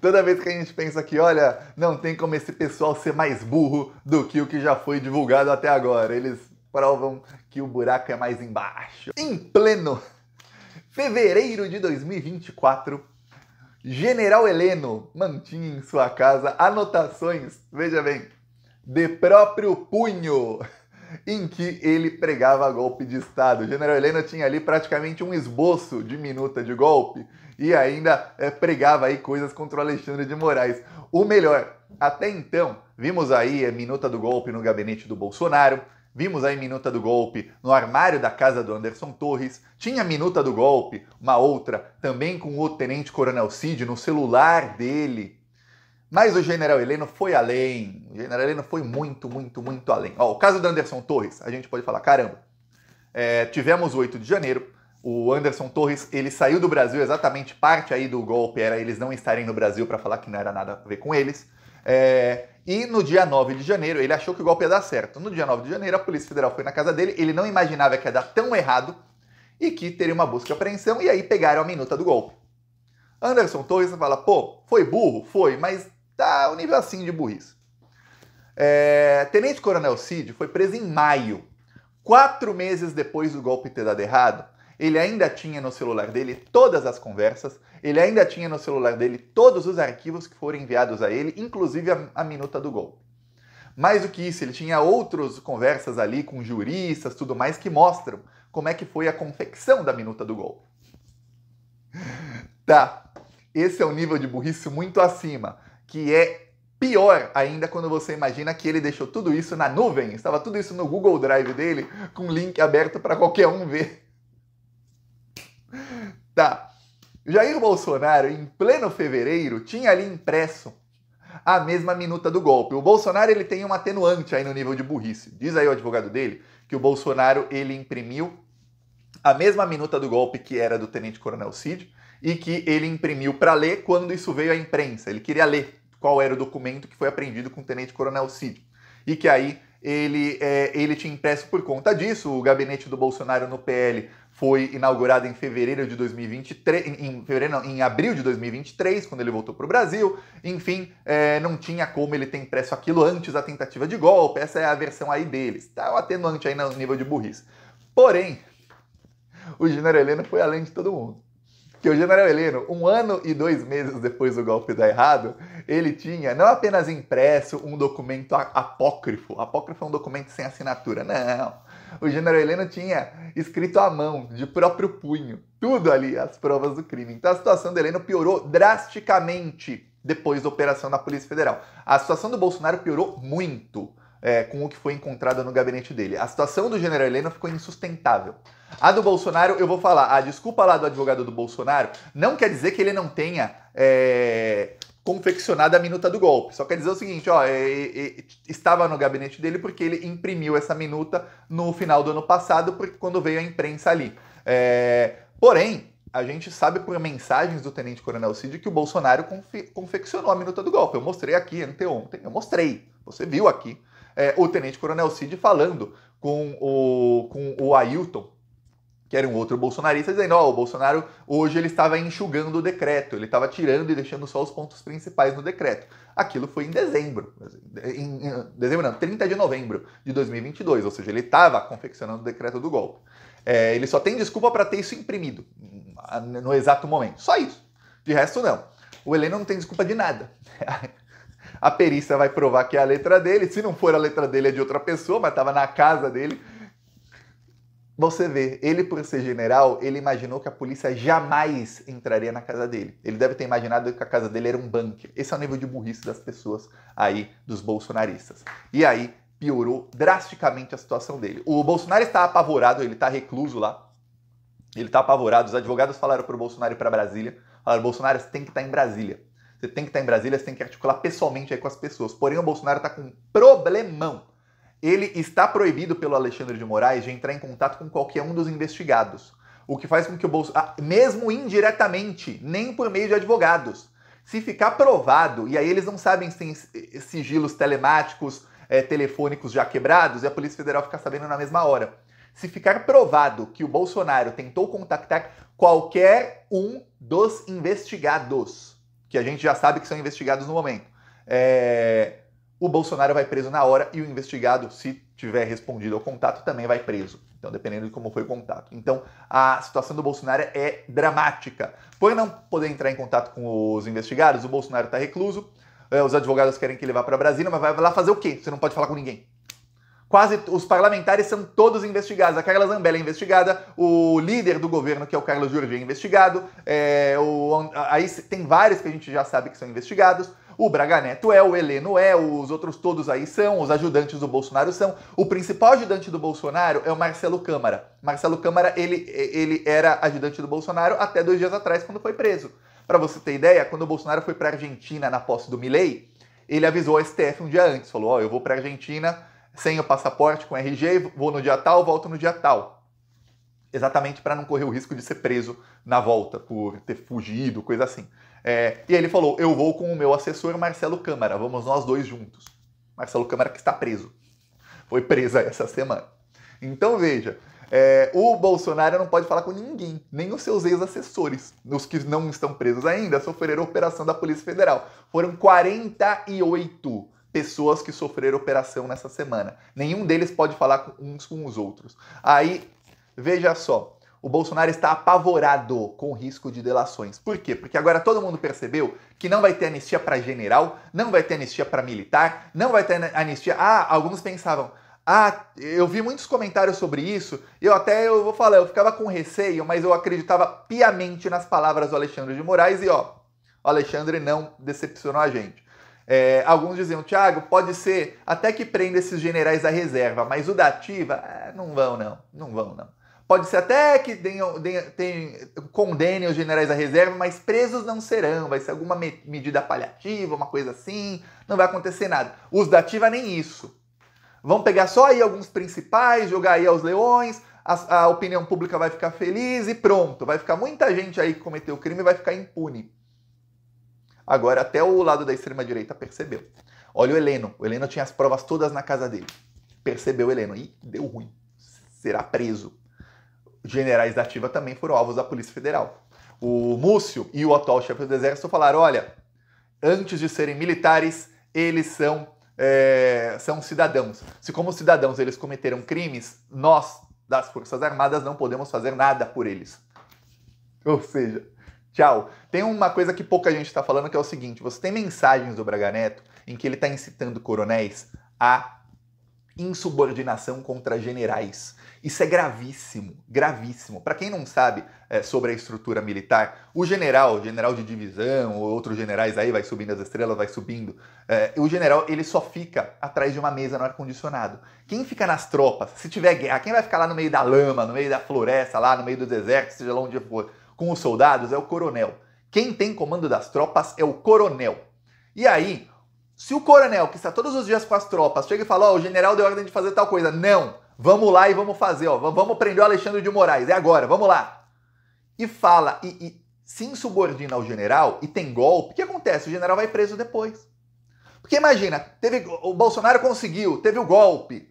Toda vez que a gente pensa que, olha, não tem como esse pessoal ser mais burro do que o que já foi divulgado até agora. Eles provam que o buraco é mais embaixo. Em pleno fevereiro de 2024, General Heleno mantinha em sua casa anotações, veja bem, de próprio punho em que ele pregava golpe de Estado. O general Helena tinha ali praticamente um esboço de minuta de golpe e ainda é, pregava aí coisas contra o Alexandre de Moraes. O melhor, até então, vimos aí a eh, minuta do golpe no gabinete do Bolsonaro, Vimos aí minuta do golpe no armário da casa do Anderson Torres. Tinha minuta do golpe, uma outra, também com o tenente coronel Cid no celular dele. Mas o general Heleno foi além. O general Heleno foi muito, muito, muito além. Ó, o caso do Anderson Torres, a gente pode falar, caramba, é, tivemos o 8 de janeiro, o Anderson Torres, ele saiu do Brasil exatamente, parte aí do golpe era eles não estarem no Brasil para falar que não era nada a ver com eles. É, e no dia 9 de janeiro, ele achou que o golpe ia dar certo. No dia 9 de janeiro, a Polícia Federal foi na casa dele, ele não imaginava que ia dar tão errado e que teria uma busca e apreensão, e aí pegaram a minuta do golpe. Anderson Torres fala, pô, foi burro? Foi, mas Tá um nível assim de burrice. É, Tenente Coronel Cid foi preso em maio. Quatro meses depois do golpe ter dado errado, ele ainda tinha no celular dele todas as conversas, ele ainda tinha no celular dele todos os arquivos que foram enviados a ele, inclusive a, a minuta do golpe. Mais do que isso, ele tinha outras conversas ali com juristas, tudo mais, que mostram como é que foi a confecção da minuta do golpe. Tá, esse é um nível de burrice muito acima que é pior ainda quando você imagina que ele deixou tudo isso na nuvem. Estava tudo isso no Google Drive dele, com link aberto para qualquer um ver. Tá. Jair Bolsonaro, em pleno fevereiro, tinha ali impresso a mesma minuta do golpe. O Bolsonaro ele tem um atenuante aí no nível de burrice. Diz aí o advogado dele que o Bolsonaro ele imprimiu a mesma minuta do golpe que era do Tenente Coronel Cid e que ele imprimiu para ler quando isso veio à imprensa. Ele queria ler qual era o documento que foi apreendido com o Tenente Coronel Cid. E que aí ele, é, ele tinha impresso por conta disso. O gabinete do Bolsonaro no PL foi inaugurado em fevereiro de 2023, em, em fevereiro não, em abril de 2023, quando ele voltou para o Brasil. Enfim, é, não tinha como ele ter impresso aquilo antes da tentativa de golpe. Essa é a versão aí deles. Tá um atenuante aí no nível de burrice. Porém, o General Helena foi além de todo mundo que o general Heleno, um ano e dois meses depois do golpe dar errado, ele tinha não apenas impresso um documento apócrifo, apócrifo é um documento sem assinatura, não. O general Heleno tinha escrito à mão, de próprio punho, tudo ali, as provas do crime. Então a situação do Heleno piorou drasticamente depois da operação da Polícia Federal. A situação do Bolsonaro piorou muito é, com o que foi encontrado no gabinete dele. A situação do general Heleno ficou insustentável. A do Bolsonaro, eu vou falar, a desculpa lá do advogado do Bolsonaro não quer dizer que ele não tenha é, confeccionado a minuta do golpe. Só quer dizer o seguinte, ó, é, é, é estava no gabinete dele porque ele imprimiu essa minuta no final do ano passado, porque quando veio a imprensa ali. É, porém, a gente sabe por mensagens do Tenente Coronel Cid que o Bolsonaro confe confeccionou a minuta do golpe. Eu mostrei aqui anteontem, eu mostrei. Você viu aqui é, o Tenente Coronel Cid falando com o, com o Ailton, que era um outro bolsonarista, dizendo: Ó, oh, o Bolsonaro hoje ele estava enxugando o decreto, ele estava tirando e deixando só os pontos principais no decreto. Aquilo foi em dezembro, em, em dezembro não, 30 de novembro de 2022, ou seja, ele estava confeccionando o decreto do golpe. É, ele só tem desculpa para ter isso imprimido no exato momento, só isso. De resto, não. O Heleno não tem desculpa de nada. a perícia vai provar que é a letra dele. Se não for a letra dele, é de outra pessoa, mas estava na casa dele. Você vê, ele por ser general, ele imaginou que a polícia jamais entraria na casa dele. Ele deve ter imaginado que a casa dele era um bunker. Esse é o nível de burrice das pessoas aí, dos bolsonaristas. E aí, piorou drasticamente a situação dele. O Bolsonaro está apavorado, ele está recluso lá. Ele está apavorado. Os advogados falaram para o Bolsonaro ir para Brasília. Falaram, Bolsonaro, você tem que estar tá em Brasília. Você tem que estar em Brasília, você tem que articular pessoalmente aí com as pessoas. Porém, o Bolsonaro está com um problemão. Ele está proibido pelo Alexandre de Moraes de entrar em contato com qualquer um dos investigados. O que faz com que o Bolsonaro, ah, mesmo indiretamente, nem por meio de advogados, se ficar provado, e aí eles não sabem se tem sigilos telemáticos, é, telefônicos já quebrados, e a Polícia Federal fica sabendo na mesma hora. Se ficar provado que o Bolsonaro tentou contactar qualquer um dos investigados que a gente já sabe que são investigados no momento. É, o Bolsonaro vai preso na hora e o investigado, se tiver respondido ao contato, também vai preso. Então, dependendo de como foi o contato. Então, a situação do Bolsonaro é dramática. Por não poder entrar em contato com os investigados, o Bolsonaro está recluso, é, os advogados querem que ele vá para Brasília, mas vai lá fazer o quê? Você não pode falar com ninguém quase os parlamentares são todos investigados. A Carla Zambelli é investigada, o líder do governo, que é o Carlos Jorge, é investigado. É, o, aí tem vários que a gente já sabe que são investigados. O Braga Neto é, o Heleno é, os outros todos aí são, os ajudantes do Bolsonaro são. O principal ajudante do Bolsonaro é o Marcelo Câmara. Marcelo Câmara, ele, ele era ajudante do Bolsonaro até dois dias atrás, quando foi preso. Para você ter ideia, quando o Bolsonaro foi para Argentina na posse do Milei, ele avisou a STF um dia antes, falou, ó, oh, eu vou para Argentina, sem o passaporte, com RG, vou no dia tal, volto no dia tal. Exatamente para não correr o risco de ser preso na volta, por ter fugido, coisa assim. É, e aí ele falou: Eu vou com o meu assessor Marcelo Câmara, vamos nós dois juntos. Marcelo Câmara que está preso. Foi presa essa semana. Então veja, é, o Bolsonaro não pode falar com ninguém, nem os seus ex-assessores, os que não estão presos ainda, sofreram operação da Polícia Federal. Foram 48 pessoas que sofreram operação nessa semana. Nenhum deles pode falar com uns com os outros. Aí, veja só. O Bolsonaro está apavorado com o risco de delações. Por quê? Porque agora todo mundo percebeu que não vai ter anistia para general, não vai ter anistia para militar, não vai ter anistia. Ah, alguns pensavam. Ah, eu vi muitos comentários sobre isso. Eu até eu vou falar, eu ficava com receio, mas eu acreditava piamente nas palavras do Alexandre de Moraes e ó, o Alexandre não decepcionou a gente. É, alguns diziam, Tiago, pode ser até que prenda esses generais da reserva, mas o da ativa, é, não vão não, não vão não. Pode ser até que condenem os generais da reserva, mas presos não serão, vai ser alguma me medida paliativa, uma coisa assim, não vai acontecer nada. Os da ativa nem isso. Vão pegar só aí alguns principais, jogar aí aos leões, a, a opinião pública vai ficar feliz e pronto. Vai ficar muita gente aí que cometeu crime vai ficar impune. Agora até o lado da extrema-direita percebeu. Olha o Heleno. O Heleno tinha as provas todas na casa dele. Percebeu o Heleno. e deu ruim. Será preso. Generais da Ativa também foram alvos da Polícia Federal. O Múcio e o atual chefe do Exército falaram: olha, antes de serem militares, eles são, é, são cidadãos. Se, como cidadãos, eles cometeram crimes, nós, das Forças Armadas, não podemos fazer nada por eles. Ou seja, Tchau. Tem uma coisa que pouca gente está falando que é o seguinte: você tem mensagens do Braga Neto em que ele está incitando coronéis a insubordinação contra generais. Isso é gravíssimo, gravíssimo. Para quem não sabe é, sobre a estrutura militar, o general, general de divisão, ou outros generais aí, vai subindo as estrelas, vai subindo, é, o general ele só fica atrás de uma mesa no ar-condicionado. Quem fica nas tropas, se tiver guerra, quem vai ficar lá no meio da lama, no meio da floresta, lá no meio do deserto, seja lá onde for, com os soldados é o coronel. Quem tem comando das tropas é o coronel. E aí, se o coronel, que está todos os dias com as tropas, chega e fala: Ó, oh, o general deu ordem de fazer tal coisa. Não! Vamos lá e vamos fazer, ó. Vamos prender o Alexandre de Moraes. É agora, vamos lá. E fala, e, e se insubordina ao general e tem golpe, o que acontece? O general vai preso depois. Porque imagina, teve, o Bolsonaro conseguiu, teve o golpe.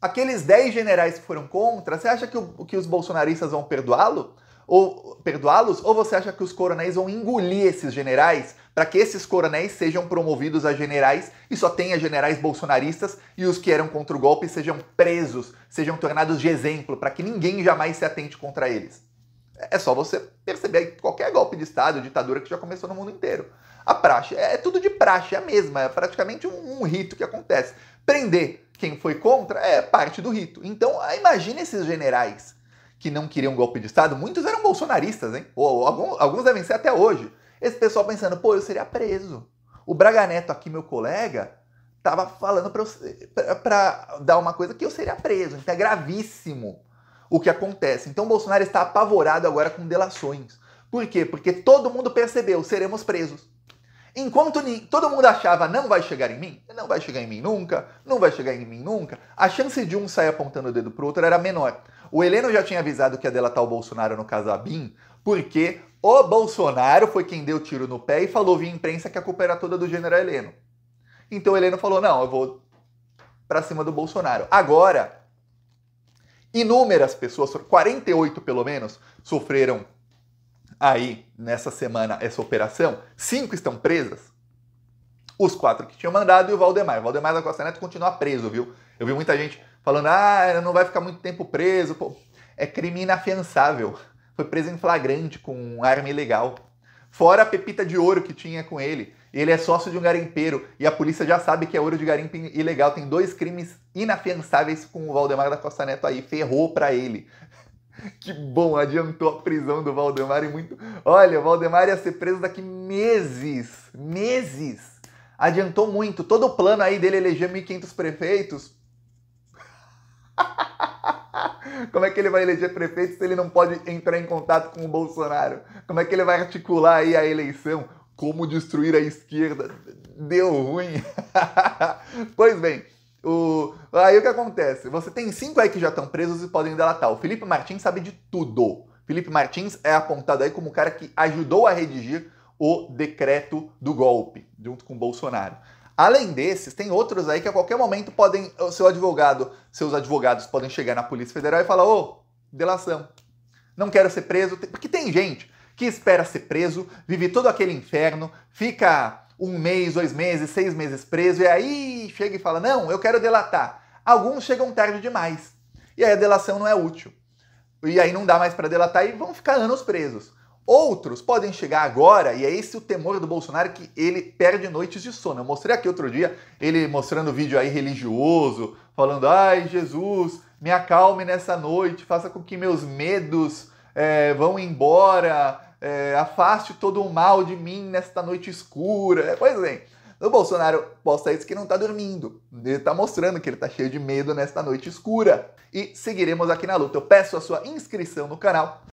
Aqueles 10 generais que foram contra, você acha que, o, que os bolsonaristas vão perdoá-lo? ou perdoá-los, ou você acha que os coronéis vão engolir esses generais para que esses coronéis sejam promovidos a generais e só tenha generais bolsonaristas e os que eram contra o golpe sejam presos, sejam tornados de exemplo para que ninguém jamais se atente contra eles? É, é só você perceber qualquer golpe de Estado, ditadura que já começou no mundo inteiro. A praxe é, é, tudo de praxe, é a mesma, é praticamente um, um rito que acontece. Prender quem foi contra é parte do rito. Então, imagine esses generais que não queriam golpe de Estado, muitos eram bolsonaristas, hein? Ou alguns, alguns devem ser até hoje. Esse pessoal pensando, pô, eu seria preso. O Braga Neto aqui, meu colega, tava falando para dar uma coisa que eu seria preso. Então é gravíssimo o que acontece. Então o Bolsonaro está apavorado agora com delações. Por quê? Porque todo mundo percebeu, seremos presos. Enquanto todo mundo achava, não vai chegar em mim, não vai chegar em mim nunca, não vai chegar em mim nunca, a chance de um sair apontando o dedo pro outro era menor. O Heleno já tinha avisado que ia delatar o Bolsonaro no caso Abin, porque o Bolsonaro foi quem deu tiro no pé e falou via imprensa que a culpa era toda do general Heleno. Então o Heleno falou: não, eu vou pra cima do Bolsonaro. Agora, inúmeras pessoas, 48 pelo menos, sofreram aí nessa semana essa operação. Cinco estão presas os quatro que tinham mandado e o Valdemar. O Valdemar da Costa Neto continua preso, viu? Eu vi muita gente falando, ah, não vai ficar muito tempo preso, pô. É crime inafiançável. Foi preso em flagrante com arma ilegal. Fora a pepita de ouro que tinha com ele. Ele é sócio de um garimpeiro e a polícia já sabe que é ouro de garimpo ilegal. Tem dois crimes inafiançáveis com o Valdemar da Costa Neto aí. Ferrou pra ele. Que bom, adiantou a prisão do Valdemar e muito. Olha, o Valdemar ia ser preso daqui meses. Meses adiantou muito. Todo o plano aí dele eleger 1.500 prefeitos. Como é que ele vai eleger prefeito se ele não pode entrar em contato com o Bolsonaro? Como é que ele vai articular aí a eleição? Como destruir a esquerda? Deu ruim. pois bem, o... aí o que acontece? Você tem cinco aí que já estão presos e podem delatar. O Felipe Martins sabe de tudo. Felipe Martins é apontado aí como o cara que ajudou a redigir o decreto do golpe, junto com Bolsonaro. Além desses, tem outros aí que a qualquer momento podem, seu advogado, seus advogados podem chegar na Polícia Federal e falar: ô, oh, delação, não quero ser preso. Porque tem gente que espera ser preso, vive todo aquele inferno, fica um mês, dois meses, seis meses preso, e aí chega e fala: não, eu quero delatar. Alguns chegam tarde demais. E aí a delação não é útil. E aí não dá mais para delatar e vão ficar anos presos. Outros podem chegar agora, e é esse o temor do Bolsonaro que ele perde noites de sono. Eu mostrei aqui outro dia ele mostrando vídeo aí religioso, falando: ai, Jesus, me acalme nessa noite, faça com que meus medos é, vão embora, é, afaste todo o mal de mim nesta noite escura. É, pois bem, o Bolsonaro posta isso que não está dormindo. Ele está mostrando que ele está cheio de medo nesta noite escura. E seguiremos aqui na luta. Eu peço a sua inscrição no canal